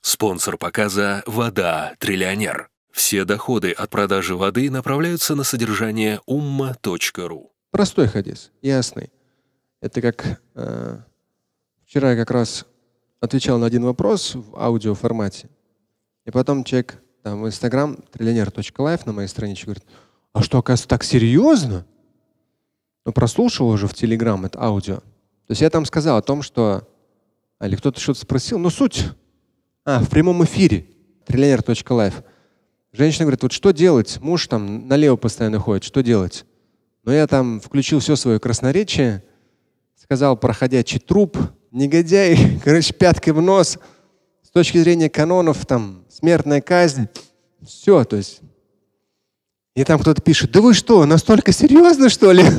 Спонсор показа «Вода. Триллионер». Все доходы от продажи воды направляются на содержание umma.ru. Простой хадис, ясный. Это как... Э, вчера я как раз отвечал на один вопрос в аудиоформате. И потом человек там в Instagram триллионер.лайф на моей страничке говорит, а что, оказывается, так серьезно? Ну, прослушал уже в Telegram это аудио. То есть я там сказал о том, что или кто-то что-то спросил, но ну, суть. А, в прямом эфире, триллионер.лайф. Женщина говорит, вот что делать? Муж там налево постоянно ходит, что делать? Но я там включил все свое красноречие, сказал проходящий труп, негодяй, короче, пяткой в нос. С точки зрения канонов, там, смертная казнь, все, то есть. И там кто-то пишет, да вы что, настолько серьезно, что ли?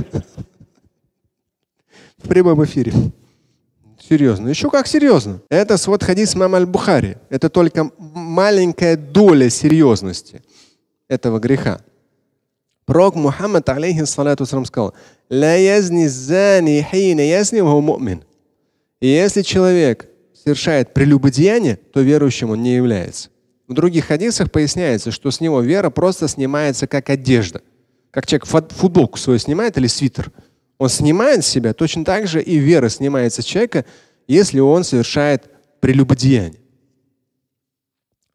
В прямом эфире. Серьезно. Еще как серьезно. Это свод хадис мам аль-Бухари. Это только маленькая доля серьезности этого греха. Пророк Мухаммад, алейхиссалату сказал, «Ля язни зани хина язни му'мин». И если человек совершает прелюбодеяние, то верующим он не является. В других хадисах поясняется, что с него вера просто снимается как одежда. Как человек футболку свою снимает или свитер – он снимает с себя, точно так же и вера снимается с человека, если он совершает прелюбодеяние.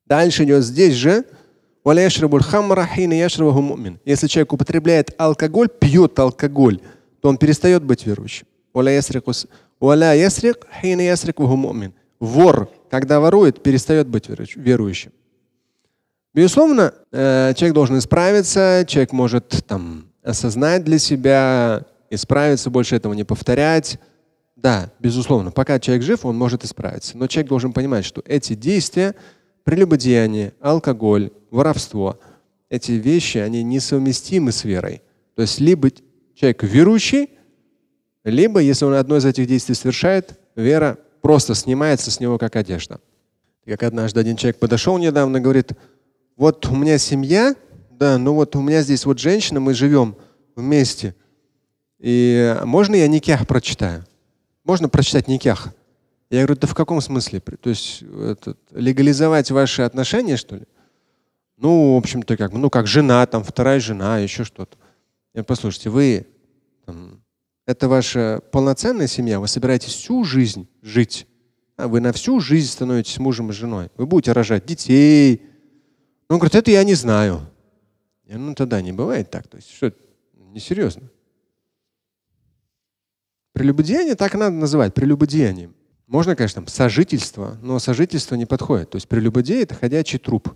Дальше идет здесь же если человек употребляет алкоголь, пьет алкоголь, то он перестает быть верующим. Вор, когда ворует, перестает быть верующим. Безусловно, э, человек должен исправиться, человек может там осознать для себя, исправиться, больше этого не повторять. Да, безусловно, пока человек жив, он может исправиться. Но человек должен понимать, что эти действия, прелюбодеяние, алкоголь, воровство, эти вещи, они несовместимы с верой. То есть либо человек верующий, либо, если он одно из этих действий совершает, вера просто снимается с него как одежда. Как однажды один человек подошел недавно, говорит, вот у меня семья, да, ну вот у меня здесь вот женщина, мы живем вместе – и можно я никях прочитаю? Можно прочитать никях? Я говорю, да в каком смысле? То есть этот, легализовать ваши отношения, что ли? Ну, в общем-то, как, ну, как жена, там, вторая жена, еще что-то. Я говорю послушайте, вы, там, это ваша полноценная семья, вы собираетесь всю жизнь жить. А вы на всю жизнь становитесь мужем и женой. Вы будете рожать детей. Он говорит, это я не знаю. Я, ну, тогда не бывает так. То есть, что, несерьезно. Прелюбодеяние так и надо называть, прелюбодеянием. Можно, конечно, там, сожительство, но сожительство не подходит. То есть прелюбодея это ходячий труп.